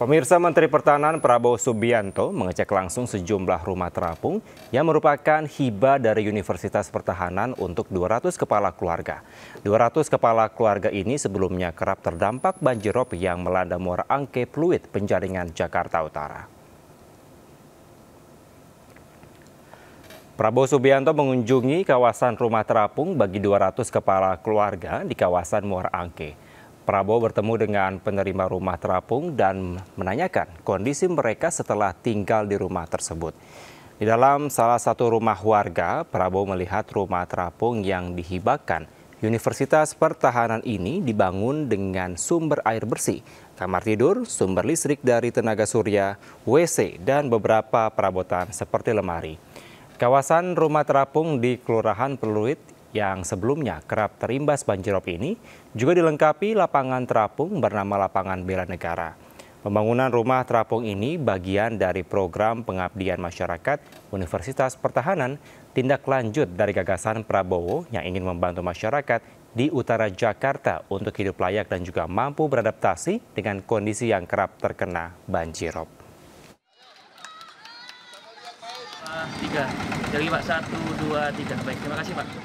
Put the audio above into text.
Pemirsa Menteri Pertahanan Prabowo Subianto mengecek langsung sejumlah rumah terapung yang merupakan hibah dari Universitas Pertahanan untuk 200 kepala keluarga. 200 kepala keluarga ini sebelumnya kerap terdampak banjir banjirop yang melanda Muara Angke Pluit, Penjaringan, Jakarta Utara. Prabowo Subianto mengunjungi kawasan rumah terapung bagi 200 kepala keluarga di kawasan Muara Angke. Prabowo bertemu dengan penerima rumah terapung dan menanyakan kondisi mereka setelah tinggal di rumah tersebut. Di dalam salah satu rumah warga, Prabowo melihat rumah terapung yang dihibahkan. Universitas Pertahanan ini dibangun dengan sumber air bersih, kamar tidur, sumber listrik dari tenaga surya, WC, dan beberapa perabotan seperti lemari. Kawasan rumah terapung di Kelurahan Peluit yang sebelumnya kerap terimbas banjirop ini juga dilengkapi lapangan terapung bernama lapangan bela negara. Pembangunan rumah terapung ini bagian dari program pengabdian masyarakat Universitas Pertahanan tindak lanjut dari gagasan Prabowo yang ingin membantu masyarakat di utara Jakarta untuk hidup layak dan juga mampu beradaptasi dengan kondisi yang kerap terkena banjirop. Ah, tiga, jadi Pak, satu, dua, tiga. Baik, terima kasih Pak.